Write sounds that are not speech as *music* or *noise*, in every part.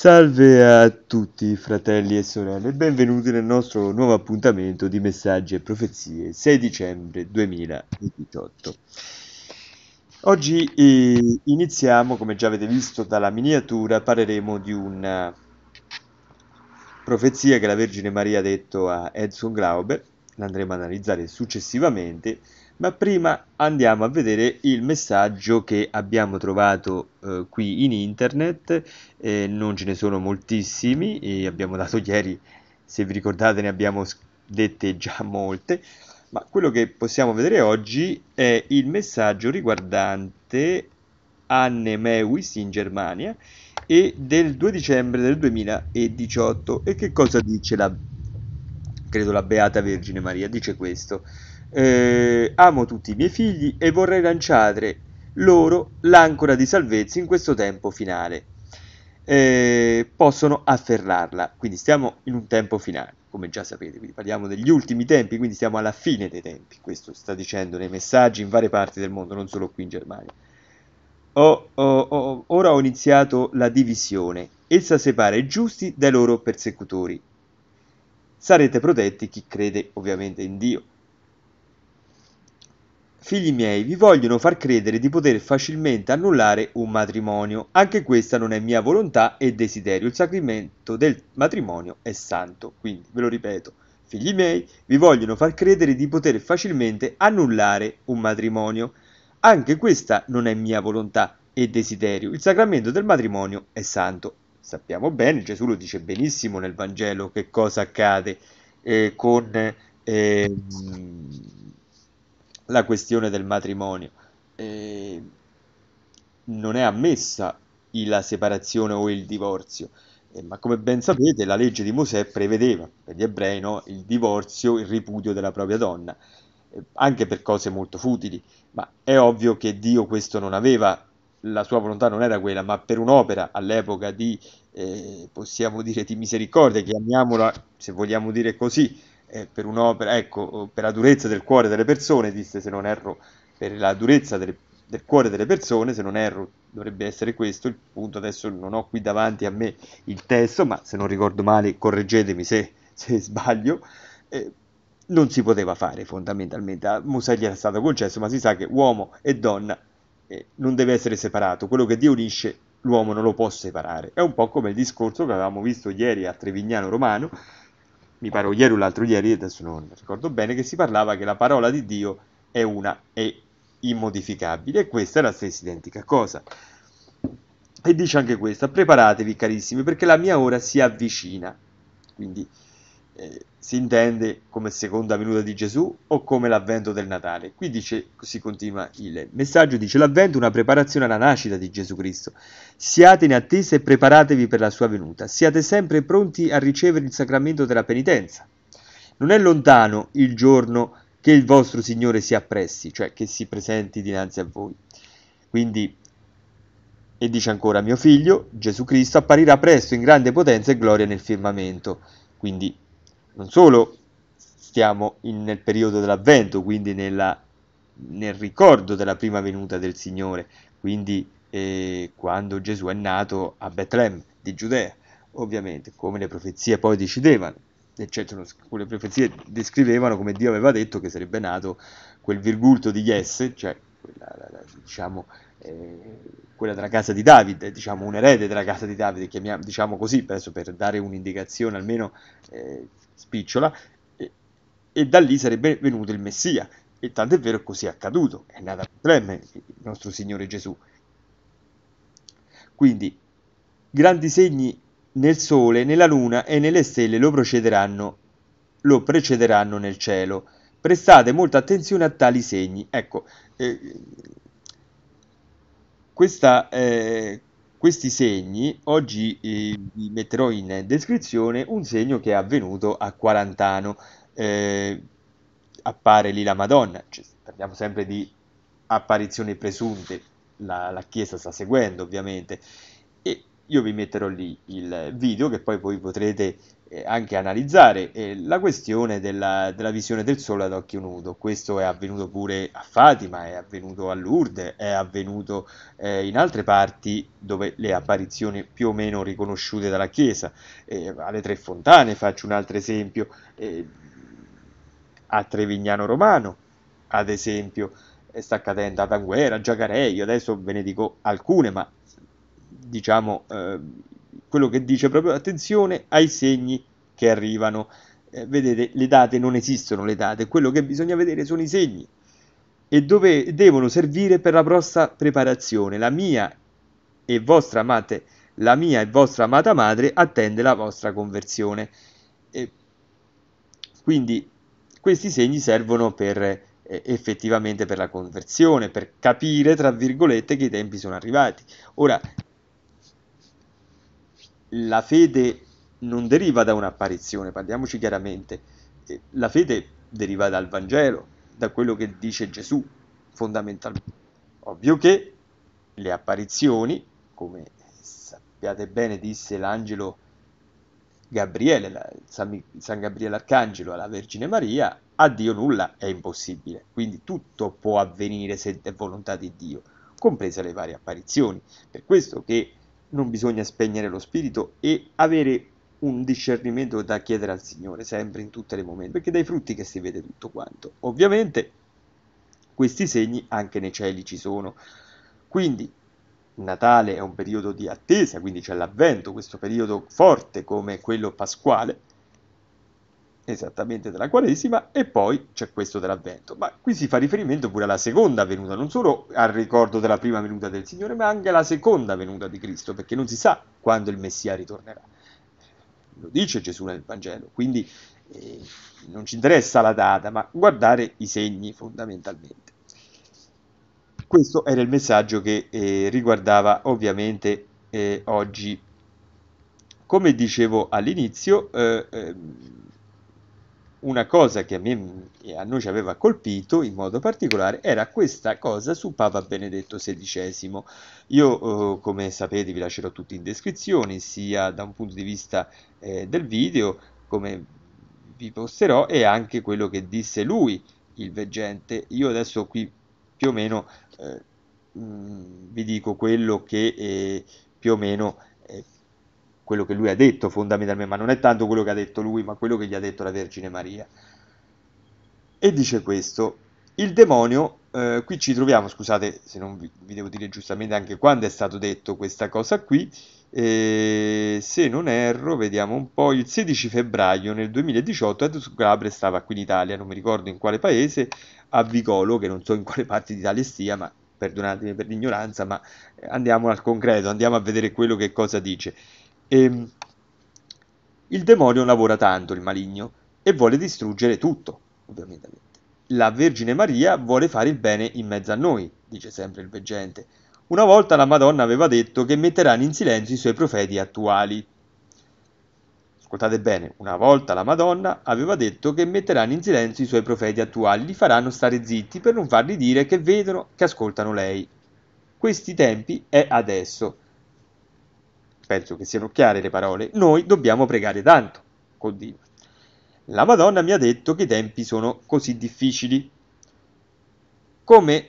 Salve a tutti fratelli e sorelle, benvenuti nel nostro nuovo appuntamento di Messaggi e Profezie, 6 dicembre 2018. Oggi eh, iniziamo, come già avete visto dalla miniatura, parleremo di una profezia che la Vergine Maria ha detto a Edson Glauber, l'andremo ad analizzare successivamente, ma prima andiamo a vedere il messaggio che abbiamo trovato eh, qui in internet, eh, non ce ne sono moltissimi e abbiamo dato *laughs* ieri, se vi ricordate ne abbiamo dette già molte, ma quello che possiamo vedere oggi è il messaggio riguardante Anne Mewis in Germania e del 2 dicembre del 2018 e che cosa dice la credo la Beata Vergine Maria dice questo eh, amo tutti i miei figli e vorrei lanciare loro l'ancora di salvezza in questo tempo finale. Eh, possono afferrarla, quindi stiamo in un tempo finale, come già sapete, quindi parliamo degli ultimi tempi, quindi stiamo alla fine dei tempi, questo sta dicendo nei messaggi in varie parti del mondo, non solo qui in Germania. Oh, oh, oh, ora ho iniziato la divisione, essa separa i giusti dai loro persecutori. Sarete protetti chi crede ovviamente in Dio. Figli miei, vi vogliono far credere di poter facilmente annullare un matrimonio. Anche questa non è mia volontà e desiderio. Il sacramento del matrimonio è santo. Quindi, ve lo ripeto, figli miei, vi vogliono far credere di poter facilmente annullare un matrimonio. Anche questa non è mia volontà e desiderio. Il sacramento del matrimonio è santo. Sappiamo bene, Gesù lo dice benissimo nel Vangelo che cosa accade eh, con... Eh, ehm, la questione del matrimonio. Eh, non è ammessa la separazione o il divorzio. Eh, ma come ben sapete, la legge di Mosè prevedeva per gli ebrei no, il divorzio, il ripudio della propria donna, eh, anche per cose molto futili. Ma è ovvio che Dio questo non aveva, la sua volontà non era quella, ma per un'opera all'epoca di, eh, possiamo dire, di misericordia, chiamiamola, se vogliamo dire così, eh, per un'opera, ecco, oh, per la durezza del cuore delle persone, disse se non erro, per la durezza delle, del cuore delle persone, se non erro, dovrebbe essere questo il punto. Adesso non ho qui davanti a me il testo, ma se non ricordo male, correggetemi se, se sbaglio. Eh, non si poteva fare fondamentalmente, a Mosè gli era stato concesso, ma si sa che uomo e donna eh, non deve essere separato, quello che Dio unisce l'uomo non lo può separare. È un po' come il discorso che avevamo visto ieri a Trevignano Romano, mi pare o ieri o l'altro ieri, adesso non ricordo bene, che si parlava che la parola di Dio è una e immodificabile e questa è la stessa identica cosa. E dice anche questa, preparatevi carissimi perché la mia ora si avvicina. Quindi eh, si intende come seconda venuta di Gesù o come l'avvento del Natale. Qui dice, si continua il messaggio, dice l'avvento è una preparazione alla nascita di Gesù Cristo. Siate in attesa e preparatevi per la sua venuta. Siate sempre pronti a ricevere il sacramento della penitenza. Non è lontano il giorno che il vostro Signore si appressi, cioè che si presenti dinanzi a voi. Quindi, e dice ancora, mio figlio, Gesù Cristo apparirà presto in grande potenza e gloria nel firmamento. Quindi non solo stiamo in, nel periodo dell'avvento, quindi nella, nel ricordo della prima venuta del Signore, quindi eh, quando Gesù è nato a Betlem di Giudea, ovviamente, come le profezie poi decidevano, eccetera, le profezie descrivevano come Dio aveva detto che sarebbe nato quel virgulto di Yes, cioè quella, la, la, diciamo, eh, quella della casa di Davide, diciamo un erede della casa di Davide, diciamo così, penso per dare un'indicazione almeno eh, spicciola, e, e da lì sarebbe venuto il Messia. E tanto è vero così è accaduto, è nata Betlemme il nostro Signore Gesù. Quindi, grandi segni nel sole, nella luna e nelle stelle lo procederanno, lo precederanno nel cielo. Prestate molta attenzione a tali segni. Ecco, eh, questa, eh, questi segni, oggi eh, vi metterò in descrizione un segno che è avvenuto a Quarantano, eh, appare lì la Madonna, cioè, parliamo sempre di apparizioni presunte, la, la Chiesa sta seguendo ovviamente, e io vi metterò lì il video che poi voi potrete eh, anche analizzare eh, la questione della, della, visione del sole ad occhio nudo. Questo è avvenuto pure a Fatima, è avvenuto a Lourdes, è avvenuto eh, in altre parti dove le apparizioni più o meno riconosciute dalla Chiesa, eh, alle Tre Fontane faccio un altro esempio, eh, a Trevignano Romano ad esempio, eh, sta accadendo a Tanguera, a Giacarei, adesso ve ne dico alcune, ma diciamo quello che dice proprio attenzione ai segni che arrivano. Eh, vedete, le date non esistono le date, quello che bisogna vedere sono i segni e dove devono servire per la vostra preparazione. La mia e vostra amate, la mia e vostra amata madre attende la vostra conversione. E quindi questi segni servono per eh, effettivamente per la conversione, per capire, tra virgolette, che i tempi sono arrivati. Ora, la fede non deriva da un'apparizione, parliamoci chiaramente, eh, la fede deriva dal Vangelo, da quello che dice Gesù fondamentalmente. Ovvio che le apparizioni, come sappiate bene disse l'angelo Gabriele, San, San Gabriele Arcangelo alla Vergine Maria, a Dio nulla è impossibile, quindi tutto può avvenire se è volontà di Dio, comprese le varie apparizioni. Per questo che non bisogna spegnere lo spirito e avere un discernimento da chiedere al Signore sempre in tutti i momenti, perché dai frutti che si vede tutto quanto. Ovviamente questi segni anche nei cieli ci sono. Quindi Natale è un periodo di attesa, quindi c'è l'avvento, questo periodo forte come quello pasquale, esattamente della Quaresima, e poi c'è questo dell'Avvento. Ma qui si fa riferimento pure alla seconda venuta, non solo al ricordo della prima venuta del Signore, ma anche alla seconda venuta di Cristo, perché non si sa quando il Messia ritornerà. Lo dice Gesù nel Vangelo, quindi eh, non ci interessa la data, ma guardare i segni fondamentalmente. Questo era il messaggio che eh, riguardava ovviamente eh, oggi. Come dicevo all'inizio, eh, ehm, una cosa che a, me, a noi ci aveva colpito in modo particolare era questa cosa su Papa Benedetto XVI. Io, eh, come sapete, vi lascerò tutti in descrizione, sia da un punto di vista eh, del video, come vi posterò, e anche quello che disse lui, il veggente. Io adesso qui più o meno eh, mh, mm, vi dico quello che eh, più o meno quello che lui ha detto fondamentalmente, ma non è tanto quello che ha detto lui, ma quello che gli ha detto la Vergine Maria. E dice questo, il demonio, eh, qui ci troviamo, scusate se non vi, vi, devo dire giustamente anche quando è stato detto questa cosa qui, eh, se non erro, vediamo un po', il 16 febbraio nel 2018 Edus Gabre stava qui in Italia, non mi ricordo in quale paese, a Vicolo, che non so in quale parte d'Italia stia, ma perdonatemi per l'ignoranza, ma eh, andiamo al concreto, andiamo a vedere quello che cosa dice. E ehm, il demonio lavora tanto, il maligno, e vuole distruggere tutto, ovviamente. La Vergine Maria vuole fare il bene in mezzo a noi, dice sempre il veggente. Una volta la Madonna aveva detto che metteranno in silenzio i suoi profeti attuali. Ascoltate bene, una volta la Madonna aveva detto che metteranno in silenzio i suoi profeti attuali, li faranno stare zitti per non fargli dire che vedono, che ascoltano lei. Questi tempi è adesso penso che siano chiare le parole, noi dobbiamo pregare tanto con Dio. La Madonna mi ha detto che i tempi sono così difficili. Come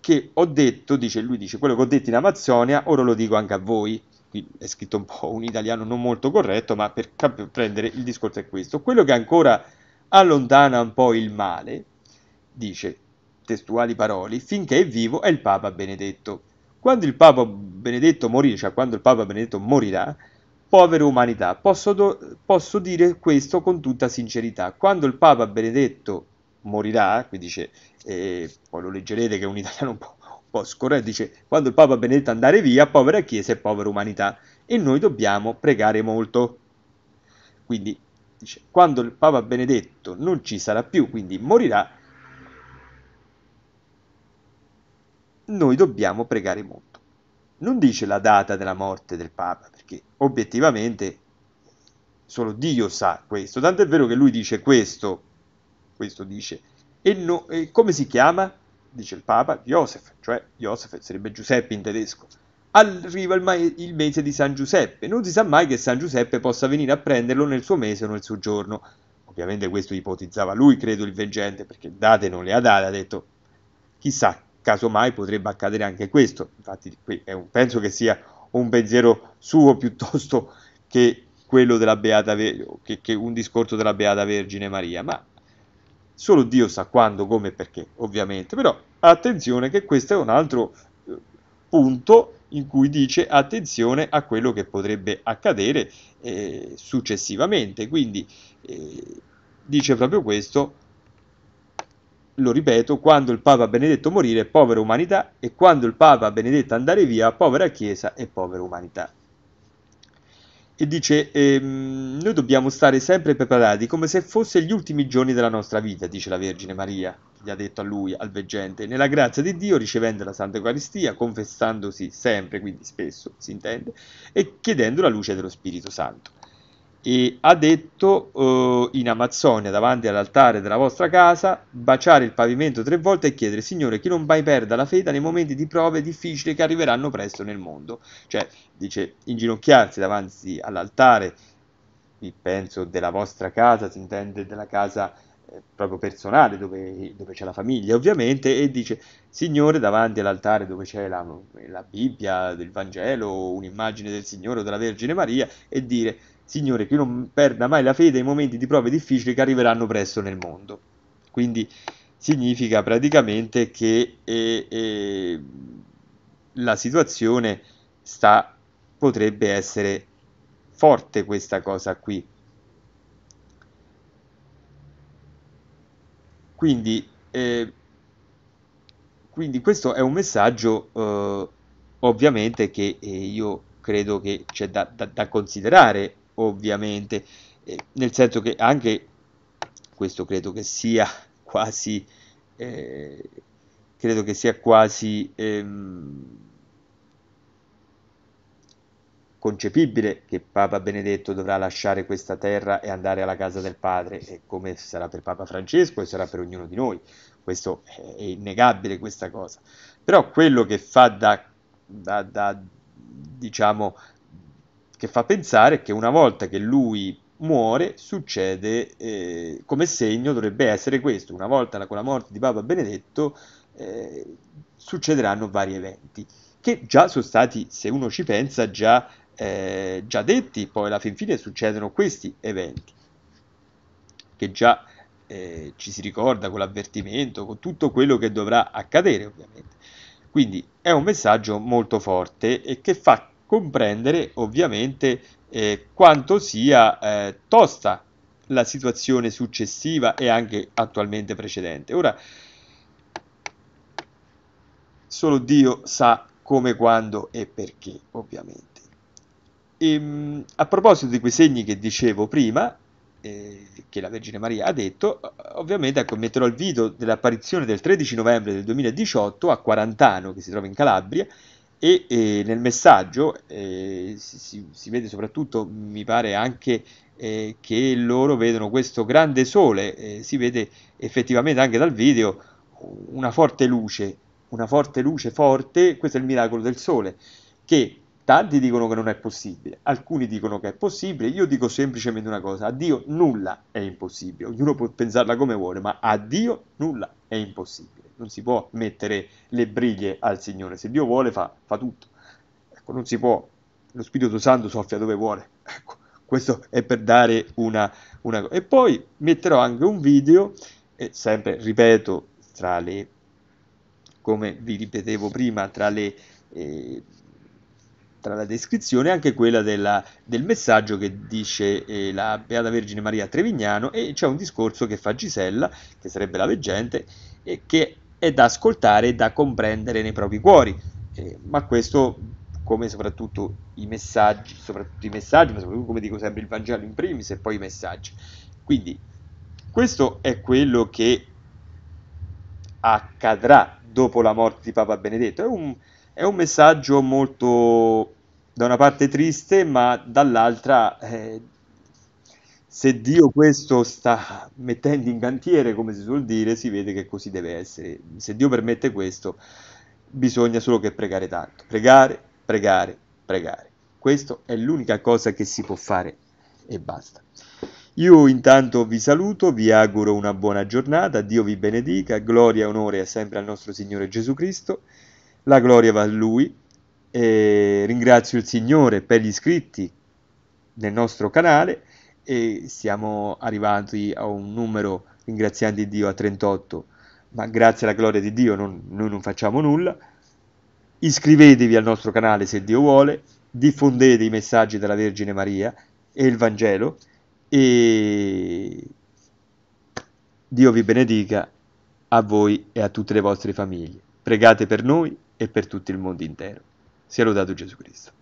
che ho detto, dice lui, dice quello che ho detto in Amazzonia, ora lo dico anche a voi. Qui è scritto un po' un italiano non molto corretto, ma per cap- prendere il discorso è questo. Quello che ancora allontana un po' il male, dice testuali parole, finché è vivo è il Papa benedetto. Quando il Papa Benedetto morì, cioè quando il Papa Benedetto morirà, povera umanità, posso, do, posso dire questo con tutta sincerità. Quando il Papa Benedetto morirà, qui dice, eh, poi lo leggerete che è un italiano un po', un po' scorretto, dice, quando il Papa Benedetto andare via, povera Chiesa e povera umanità. E noi dobbiamo pregare molto. Quindi, dice, quando il Papa Benedetto non ci sarà più, quindi morirà, noi dobbiamo pregare molto. Non dice la data della morte del Papa, perché obiettivamente solo Dio sa questo, Tanto è vero che lui dice questo, questo dice, e, no, e come si chiama? Dice il Papa, Joseph, cioè Joseph sarebbe Giuseppe in tedesco. Arriva il, ma- il mese di San Giuseppe, non si sa mai che San Giuseppe possa venire a prenderlo nel suo mese o nel suo giorno. Ovviamente questo ipotizzava lui, credo, il veggente, perché date non le ha date, ha detto chissà casomai potrebbe accadere anche questo. Infatti penso che sia un pensiero suo piuttosto che, Beata, che, che un discorso della Beata Vergine Maria, ma solo Dio sa quando, come e perché, ovviamente. Però attenzione che questo è un altro eh, punto in cui dice attenzione a quello che potrebbe accadere eh, successivamente. Quindi eh, dice proprio questo lo ripeto, quando il Papa Benedetto morire, povera umanità, e quando il Papa Benedetto andare via, povera Chiesa e povera umanità. E dice, ehm, noi dobbiamo stare sempre preparati come se fosse gli ultimi giorni della nostra vita, dice la Vergine Maria, gli ha detto a lui, al veggente, nella grazia di Dio, ricevendo la Santa Eucaristia, confessandosi sempre, quindi spesso, si intende, e chiedendo la luce dello Spirito Santo e ha detto eh, in Amazzonia, davanti all'altare della vostra casa, baciare il pavimento tre volte e chiedere, Signore, che non mai perda la fede nei momenti di prove difficili che arriveranno presto nel mondo. Cioè, dice, inginocchiarsi davanti all'altare, penso della vostra casa, si intende della casa eh, proprio personale dove, dove, c'è la famiglia ovviamente e dice Signore davanti all'altare dove c'è la, la Bibbia, il Vangelo, un'immagine del Signore o della Vergine Maria e dire Signore, che non perda mai la fede ai momenti di prove difficili che arriveranno presto nel mondo. Quindi significa praticamente che eh, eh, la situazione sta, potrebbe essere forte questa cosa qui. Quindi, eh, quindi questo è un messaggio eh, ovviamente che eh, io credo che c'è da, da, da considerare ovviamente, eh, nel senso che anche questo credo che sia *laughs* quasi, eh, credo che sia quasi ehm, concepibile che Papa Benedetto dovrà lasciare questa terra e andare alla casa del Padre, e come sarà per Papa Francesco e sarà per ognuno di noi. Questo è innegabile, questa cosa. Però quello che fa da, da, da diciamo, che fa pensare che una volta che lui muore succede eh, come segno dovrebbe essere questo una volta con la morte di Papa Benedetto eh, succederanno vari eventi che già sono stati se uno ci pensa già, eh, già detti poi alla fin fine succedono questi eventi che già eh, ci si ricorda con l'avvertimento con tutto quello che dovrà accadere ovviamente quindi è un messaggio molto forte e che fa comprendere ovviamente eh, quanto sia eh, tosta la situazione successiva e anche attualmente precedente. Ora, solo Dio sa come, quando e perché, ovviamente. E, ehm, a proposito di quei segni che dicevo prima, eh, che la Vergine Maria ha detto, ovviamente ecco, metterò il video dell'apparizione del 13 novembre del 2018 a Quarantano, che si trova in Calabria, e, e nel messaggio eh, si, si, vede soprattutto, mi pare anche eh, che loro vedono questo grande sole, eh, si vede effettivamente anche dal video una forte luce, una forte luce forte, questo è il miracolo del sole, che tanti dicono che non è possibile, alcuni dicono che è possibile, io dico semplicemente una cosa, a Dio nulla è impossibile, ognuno può pensarla come vuole, ma a Dio nulla è impossibile non si può mettere le briglie al Signore, se Dio vuole fa, fa tutto, ecco, non si può, lo Spirito Santo soffia dove vuole, ecco, questo è per dare una, una cosa. E poi metterò anche un video, e sempre ripeto, tra le, come vi ripetevo prima, tra le... Eh, tra la descrizione anche quella della, del messaggio che dice eh, la Beata Vergine Maria Trevignano e c'è un discorso che fa Gisella, che sarebbe la leggente, e che è da ascoltare e da comprendere nei propri cuori. Eh, ma questo, come soprattutto i messaggi, soprattutto i messaggi, ma soprattutto come dico sempre il Vangelo in primis e poi i messaggi. Quindi questo è quello che accadrà dopo la morte di Papa Benedetto. È un, è un messaggio molto da una parte triste, ma dall'altra eh, se Dio questo sta mettendo in cantiere, come si suol dire, si vede che così deve essere. Se Dio permette questo, bisogna solo che pregare tanto. Pregare, pregare, pregare. Questa è l'unica cosa che si può fare e basta. Io intanto vi saluto, vi auguro una buona giornata, Dio vi benedica, gloria e onore è sempre al nostro Signore Gesù Cristo, la gloria va a Lui, e ringrazio il Signore per gli iscritti nel nostro canale e siamo arrivati a un numero, ringraziando Dio, a 38, ma grazie alla gloria di Dio non, noi non facciamo nulla. Iscrivetevi al nostro canale se Dio vuole, diffondete i messaggi della Vergine Maria e il Vangelo e Dio vi benedica a voi e a tutte le vostre famiglie. Pregate per noi e per tutto il mondo intero. Sia lodato Gesù Cristo.